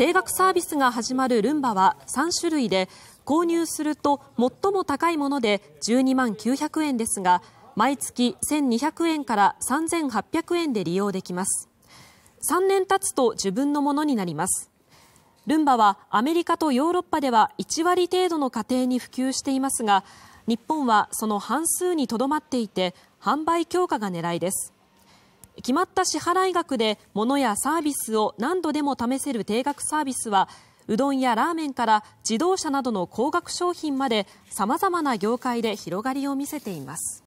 定額サービスが始まるルンバは3種類で購入すると最も高いもので12万900円ですが毎月1200円から3800円で利用できます3年経つと自分のものになりますルンバはアメリカとヨーロッパでは1割程度の家庭に普及していますが日本はその半数にとどまっていて販売強化が狙いです決まった支払額で物やサービスを何度でも試せる定額サービスはうどんやラーメンから自動車などの高額商品まで様々な業界で広がりを見せています。